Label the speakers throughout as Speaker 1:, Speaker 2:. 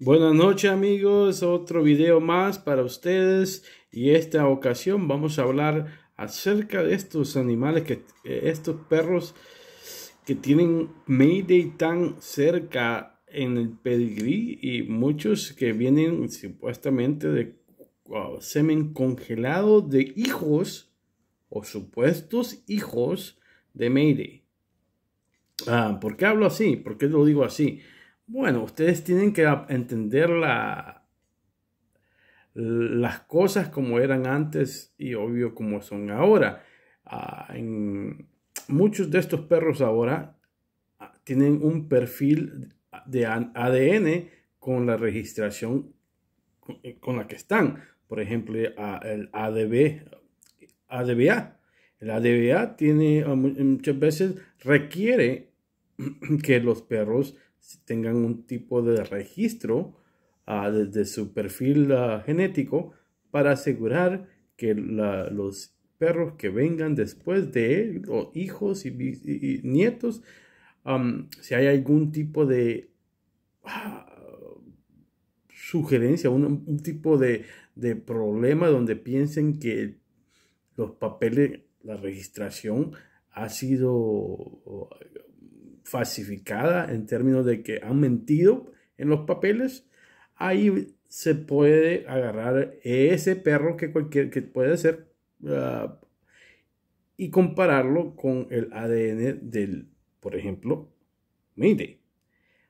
Speaker 1: Buenas noches amigos, otro video más para ustedes y esta ocasión vamos a hablar acerca de estos animales, que eh, estos perros que tienen Mayday tan cerca en el pedigrí y muchos que vienen supuestamente de semen congelado de hijos o supuestos hijos de Mayday. Ah, ¿Por qué hablo así? ¿Por qué lo digo así? Bueno, ustedes tienen que entender la, las cosas como eran antes y obvio como son ahora. Ah, en, muchos de estos perros ahora ah, tienen un perfil de ADN con la registración eh, con la que están. Por ejemplo, el ADB, ADBA. El ADBA tiene ah, muchas veces requiere que los perros tengan un tipo de registro ah, desde su perfil ah, genético para asegurar que los perros que vengan después de él, hijos y, nietos, si hay algún tipo de ah, sugerencia, un, tipo de, de, problema donde piensen que los papeles, la registración ha sido falsificada en términos de que han mentido en los papeles, ahí se puede agarrar ese perro que cualquier que puede ser ah, y compararlo con el ADN del, por ejemplo, Mayday.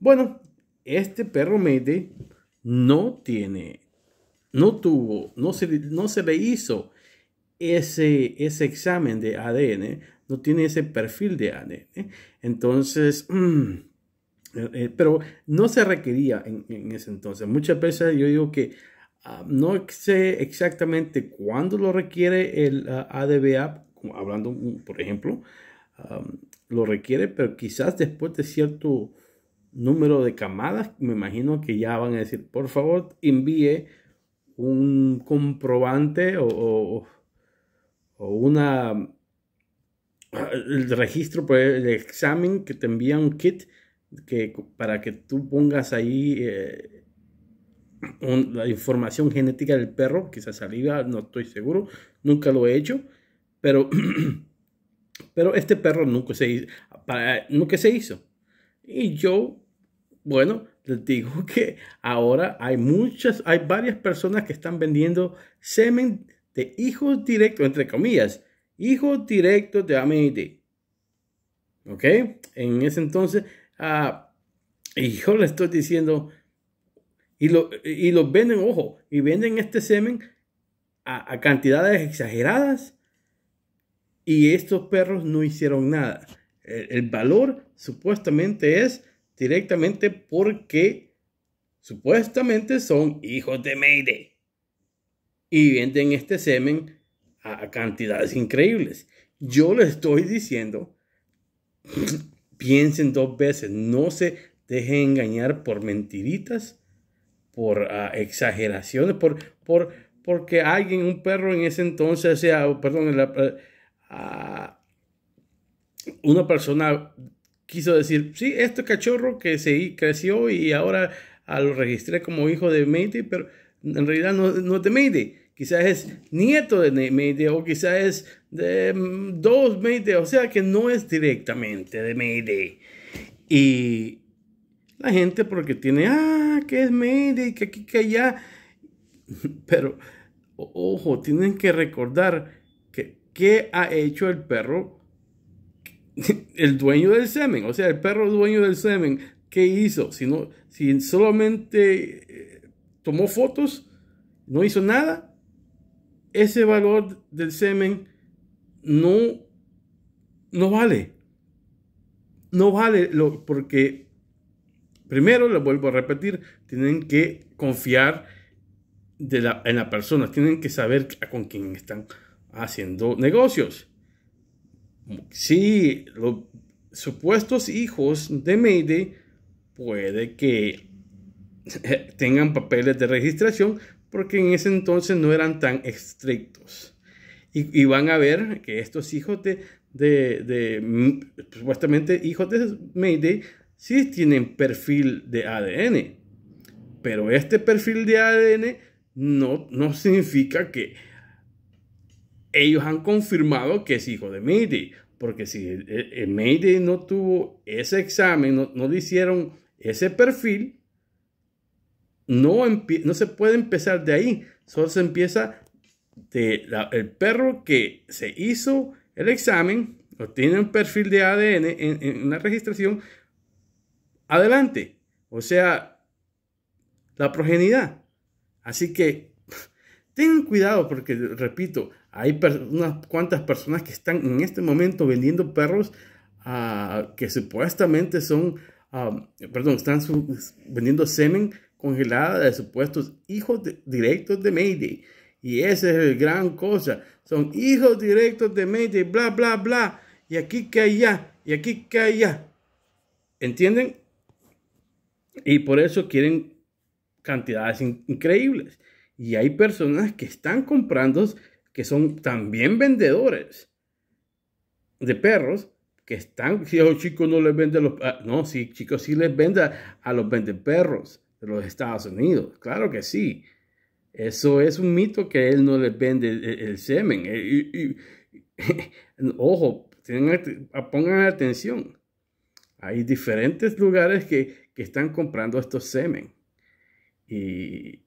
Speaker 1: Bueno, este perro Mayday no tiene, no tuvo, no se, no se le hizo ese, ese examen de ADN, no tiene ese perfil de ADN. ¿eh? Entonces, eh, eh, pero no se requería en, ese entonces. Muchas veces yo digo que ah, no sé exactamente cuándo lo requiere el ADBA, ah, hablando mm, por ejemplo, lo requiere, pero quizás después de cierto número de camadas, me imagino que ya van a decir, por favor, envíe un comprobante o o una el registro, pues, el examen que te envía un kit que, para que tú pongas ahí eh, la información genética del perro, quizás saliva, no estoy seguro, nunca lo he hecho, pero, pero este perro nunca se, hizo, nunca se hizo. Y yo, bueno, les digo que ahora hay muchas, hay varias personas que están vendiendo semen de hijos directos, entre comillas, hijos directos de Amity. ¿Ok? En ese entonces, uh, y le estoy diciendo, y y lo venden, ojo, y venden este semen a, cantidades exageradas y estos perros no hicieron nada. El, valor supuestamente es directamente porque supuestamente son hijos de Mayday y venden este semen a cantidades increíbles. Yo le estoy diciendo, piensen dos veces, no se dejen engañar por mentiritas, por ah, exageraciones, por, por, porque alguien, un perro en ese entonces, sea, perdón, ah, una persona quiso decir, sí, este cachorro que se creció y ahora ah, lo registré como hijo de Mayday, pero en realidad no, no es de Mayday quizás es nieto de Meide o quizás es de mm, dos Meide, o sea que no es directamente de Meide. Y la gente porque tiene, ah, que es Mayday, que aquí, que allá, pero ojo, tienen que recordar que qué ha hecho el perro, el dueño del semen, o sea, el perro dueño del semen, ¿qué hizo? Si, no, si solamente eh, tomó fotos, no hizo nada, ese valor del semen no, no vale. No vale porque, primero, lo vuelvo a repetir, tienen que confiar en la persona, tienen que saber con quién están haciendo negocios. Sí, los supuestos hijos de Mayday puede que tengan papeles de registración, porque en ese entonces no eran tan estrictos. Y, van a ver que estos hijos de, mm, supuestamente hijos de Mayday, sí tienen perfil de ADN. Pero este perfil de ADN no, no significa que ellos han confirmado que es hijo de Mayday. Porque si eh, eh, Mayday no tuvo ese examen, no, no le hicieron ese perfil, no, no se puede empezar de ahí, solo se empieza de el perro que se hizo el examen o tiene un perfil de ADN en, en una registración, adelante, o sea, la progenidad. Así que tengan cuidado porque, repito, hay unas cuantas personas que están en este momento vendiendo perros ah, que supuestamente son, ah, perdón, están vendiendo semen congelada de supuestos hijos directos de Mayday. Y esa es la gran cosa. Son hijos directos de Mayday, bla, bla, bla. Y aquí que allá, y aquí que ya. ¿Entienden? Y por eso quieren cantidades increíbles. Y hay personas que están comprando, que son también vendedores de perros, que están, si a oh, los chicos no les venden los, ah, no, si chicos sí les venden a los perros los Estados Unidos. Claro que sí. Eso es un mito que él no les vende el, semen. Eh, ojo, pongan atención. Hay diferentes lugares que, están comprando estos semen. Y,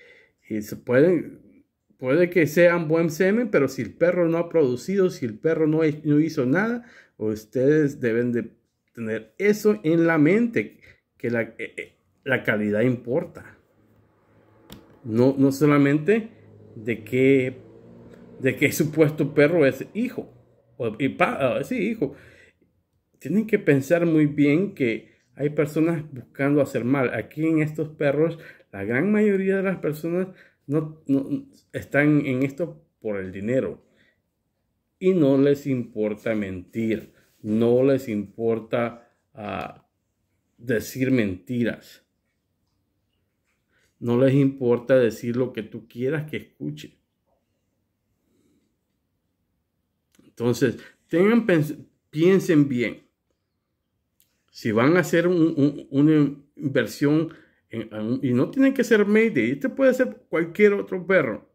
Speaker 1: pueden, puede que sean buen semen, pero si el perro no ha producido, si el perro no, no hizo nada, ustedes deben de tener eso en la mente, que la, eh, eh, la calidad importa. No, no solamente de qué, de qué supuesto perro es hijo. O, ah, sí, hijo. Tienen que pensar muy bien que hay personas buscando hacer mal. Aquí en estos perros, la gran mayoría de las personas no, están en esto por el dinero. Y no les importa mentir. No les importa ah, decir mentiras. No les importa decir lo que tú quieras que escuche. Entonces, tengan, piensen bien. Si van a hacer una inversión, y no tienen que ser Mayday, este puede ser cualquier otro perro.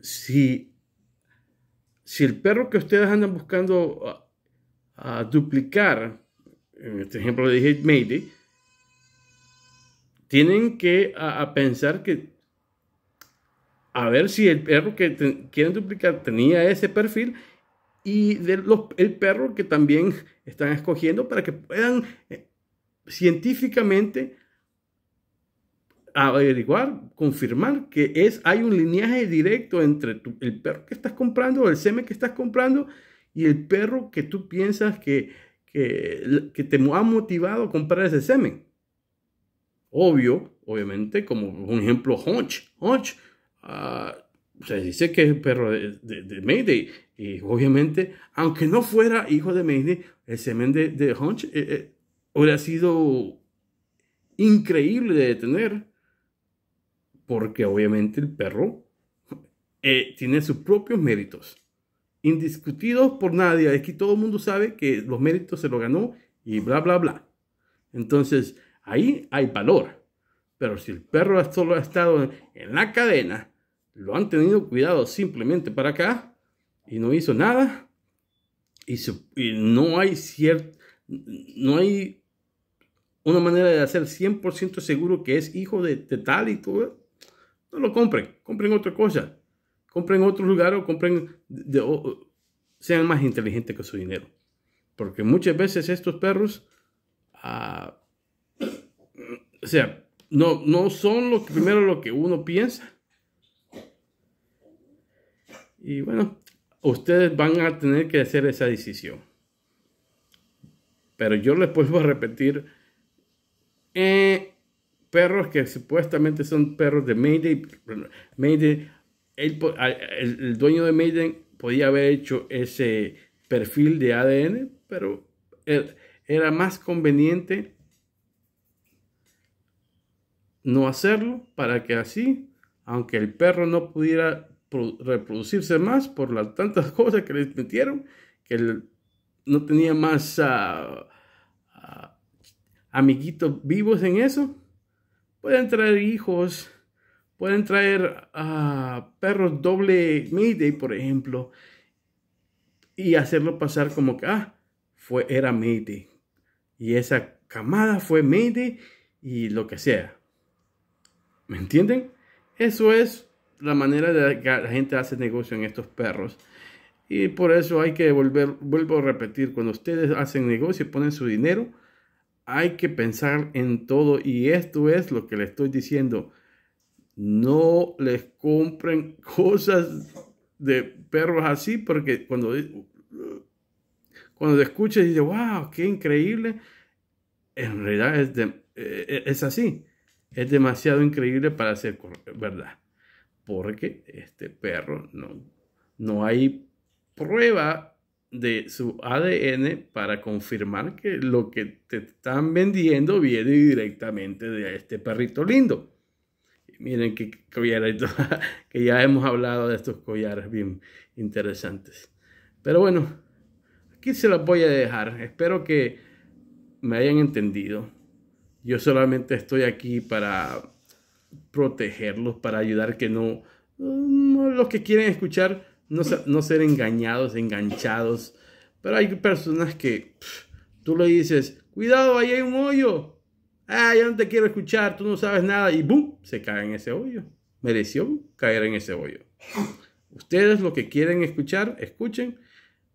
Speaker 1: Si, si el perro que ustedes andan buscando a, duplicar, en este ejemplo le dije Mayday, tienen que pensar que a ver si el perro que quieren duplicar tenía ese perfil y el perro que también están escogiendo para que puedan eh, científicamente averiguar, confirmar que es, hay un lineaje directo entre el perro que estás comprando el semen que estás comprando y el perro que tú piensas que, que te ha motivado a comprar ese semen obvio, obviamente, como un ejemplo, Honch. Hunch ah, se dice que es el perro de, de, Mayday. Y obviamente, aunque no fuera hijo de Mayday, el semen de, de Hunch eh, eh, hubiera sido increíble de tener. Porque obviamente el perro eh, tiene sus propios méritos. Indiscutidos por nadie. Es que todo el mundo sabe que los méritos se lo ganó y bla, bla, bla. Entonces, Ahí hay valor. Pero si el perro solo ha estado en la cadena, lo han tenido cuidado simplemente para acá y no hizo nada, y, no hay cierto, no hay una manera de hacer 100% seguro que es hijo de, tal y todo, no lo compren, compren otra cosa, compren otro lugar o compren, sean más inteligentes con su dinero. Porque muchas veces estos perros ah, o sea, no, no son lo primero lo que uno piensa. Y bueno, ustedes van a tener que hacer esa decisión. Pero yo les vuelvo a repetir, eh, perros que supuestamente son perros de Mayday, el, dueño de Mayday podía haber hecho ese perfil de ADN, pero era más conveniente no hacerlo para que así, aunque el perro no pudiera reproducirse más por las tantas cosas que les metieron, que él no tenía más ah, ah, amiguitos vivos en eso, pueden traer hijos, pueden traer ah, perros doble Mayday, por ejemplo, y hacerlo pasar como que, fue, era Mayday. Y esa camada fue Mayday y lo que sea. ¿Me entienden? Eso es la manera de que la gente hace negocio en estos perros. Y por eso hay que volver, vuelvo a repetir, cuando ustedes hacen negocio y ponen su dinero, hay que pensar en todo. Y esto es lo que les estoy diciendo. No les compren cosas de perros así, porque cuando, cuando escuchas y dices, wow, qué increíble, en realidad es eh, así es demasiado increíble para ser verdad. Porque este perro no, no hay prueba de su ADN para confirmar que lo que te están vendiendo viene directamente de este perrito lindo. miren qué collarito. que ya hemos hablado de estos collares bien interesantes. Pero bueno, aquí se los voy a dejar. Espero que me hayan entendido. Yo solamente estoy aquí para protegerlos, para ayudar que no, los que quieren escuchar, no, no, ser engañados, enganchados. Pero hay personas que tú le dices, cuidado, ahí hay un hoyo. Ah, yo no te quiero escuchar, tú no sabes nada. Y ¡boom! Se cae en ese hoyo. Mereció caer en ese hoyo. Ustedes lo que quieren escuchar, escuchen.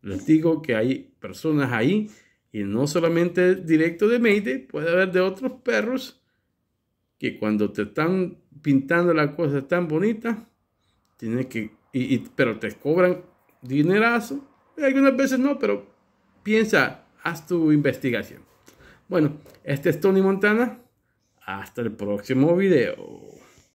Speaker 1: Les digo que hay personas ahí y no solamente directo de Mayday, puede haber de otros perros que cuando te están pintando la cosa tan bonita, tienes que, y, pero te cobran dinerazo. algunas veces no, pero piensa, haz tu investigación. Bueno, este es Tony Montana. Hasta el próximo video.